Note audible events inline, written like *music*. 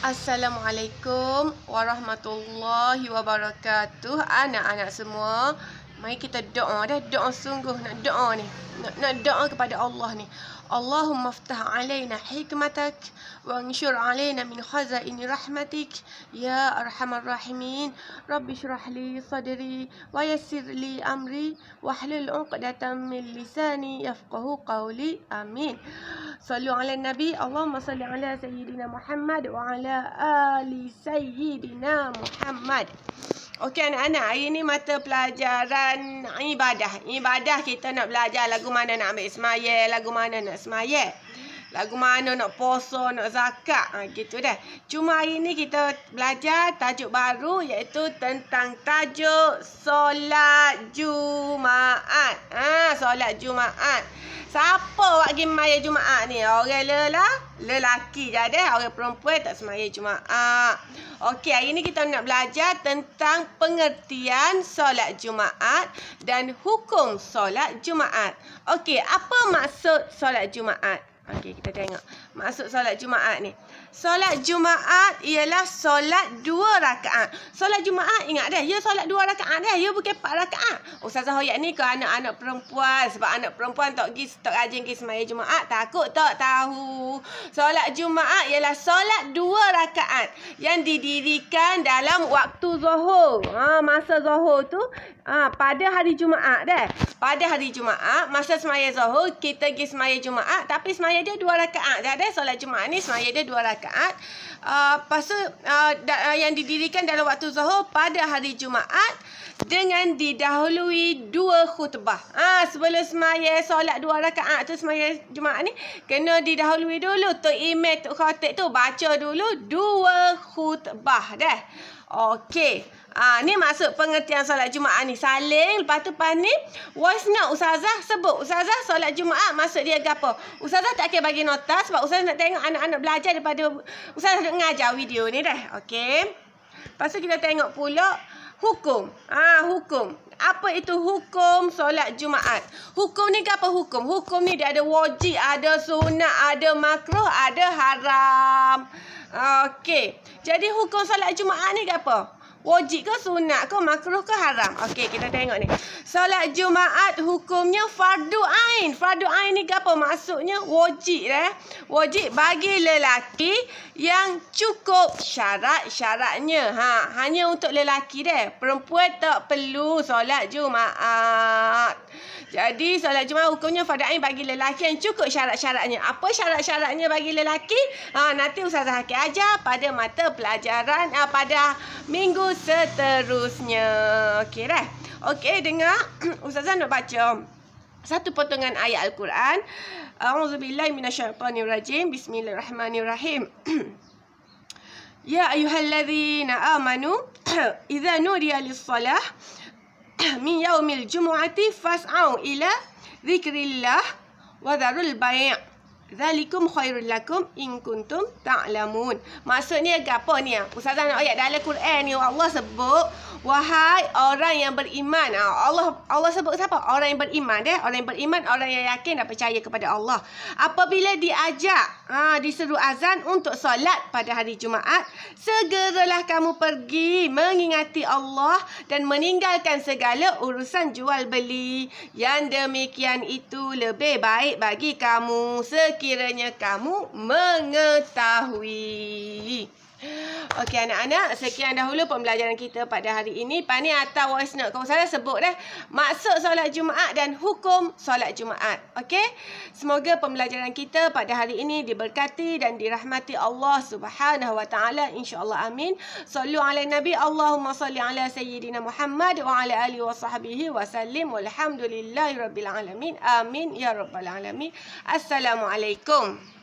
Assalamualaikum warahmatullahi wabarakatuh anak-anak semua. Mari kita doa dah. Doa sungguh nak doa ni. Nak, nak doa kepada Allah ni. اللهم افتح علينا حكمتك وانشر علينا من خزائن رحمتك يا أرحم الراحمين رب اشرح لي صدري ويسر لي أمري واحلل عقدة من لساني يفقه قولي آمين صلوا على النبي اللهم صل على سيدنا محمد وعلى آل سيدنا محمد Okey anak-anak, hari ni mata pelajaran ibadah. Ibadah kita nak belajar lagu mana nak ambil semaya, lagu mana nak semaya. Lagu mana nak poso, nak zakat. Ha, gitu dah. Cuma hari ni kita belajar tajuk baru iaitu tentang tajuk solat Jumaat. Ah, ha, solat Jumaat. Siapa buat pergi Jumaat ni? Orang lelah. Lah lelaki je ada orang perempuan tak sembahyang jumaat. Ah, okey, hari ni kita nak belajar tentang pengertian solat jumaat dan hukum solat jumaat. Okey, apa maksud solat jumaat? Okey, kita tengok. masuk solat Jumaat ni. Solat Jumaat ialah solat dua rakaat. Solat Jumaat ingat dah. Ya solat dua rakaat dah. Ya bukan empat rakaat. Ustazah Hoyak ni kalau anak-anak perempuan. Sebab anak perempuan tak pergi, tak rajin pergi semayah Jumaat. Takut tak tahu. Solat Jumaat ialah solat dua rakaat. Yang didirikan dalam waktu zuhur. Ha, masa zuhur tu. Ha, pada hari Jumaat dah. Pada hari Jumaat. Masa semayah zuhur. Kita pergi semayah Jumaat. Tapi semayah semayah dia dua rakaat. Tak ada solat jemaah ni semayah dia dua rakaat. Uh, lepas uh, da, uh, yang didirikan dalam waktu zuhur pada hari Jumaat dengan didahului dua khutbah. Ah ha, sebelum semayah solat dua rakaat tu semayah Jumaat ni kena didahului dulu tu email tu khatib tu baca dulu dua khutbah dah. Okey. Ha, ni masuk pengertian solat Jumaat ni. Saling. Lepas tu pas ni. Voice note Ustazah sebut. Ustazah solat Jumaat maksud dia apa. Ustazah tak kira bagi nota. Sebab Ustazah nak tengok anak-anak belajar daripada. Ustazah nak ngajar video ni dah. Okey. pasal kita tengok pula hukum. Ah hukum. Apa itu hukum solat Jumaat? Hukum ni ke apa hukum? Hukum ni dia ada wajib, ada sunat, ada makruh, ada haram. Okey. Jadi hukum solat Jumaat ni ke apa? Wajib ke sunat ke makruh ke haram? Okey, kita tengok ni. Solat Jumaat hukumnya fardu ain. Fardu ain ni apa? Maksudnya wajib eh. Wajib bagi lelaki yang cukup syarat-syaratnya. Ha, hanya untuk lelaki deh. Perempuan tak perlu solat Jumaat. Jadi solat Jumaat hukumnya fardu ain bagi lelaki yang cukup syarat-syaratnya. Apa syarat-syaratnya bagi lelaki? Ha, nanti Ustazah Hakim aja pada mata pelajaran ha, pada minggu seterusnya. Okey dah. Okey dengar *clears throat* ustazah nak baca satu potongan ayat al-Quran. A'udzubillahi minasyaitonirrajim. Bismillahirrahmanirrahim. *clears throat* ya ayyuhallazina amanu *clears throat* idza nudiya lis min yaumil jum'ati fas'au ila dzikrillah wa dzarul Zalikum khairul lakum in kuntum ta'lamun. Maksudnya apa ni? Ah? Ustazah nak ayat dalam Quran ni Allah sebut wahai orang yang beriman. Ah, Allah Allah sebut siapa? Orang yang beriman eh? Orang yang beriman, orang yang yakin dan percaya kepada Allah. Apabila diajak, ha, disuruh azan untuk solat pada hari Jumaat, segeralah kamu pergi mengingati Allah dan meninggalkan segala urusan jual beli. Yang demikian itu lebih baik bagi kamu. Segera sekiranya kamu mengetahui. Okey anak-anak, sekian dahulu pembelajaran kita pada hari ini. Pani atau voice note kau salah sebut dah. Maksud solat Jumaat dan hukum solat Jumaat. Okey? Semoga pembelajaran kita pada hari ini diberkati dan dirahmati Allah Subhanahu Wa Taala. Insya-Allah amin. Sallu ala Nabi Allahumma salli ala sayyidina Muhammad wa ala ali wa sahbihi wa sallim. Walhamdulillahirabbil alamin. Amin ya rabbal alamin. Assalamualaikum.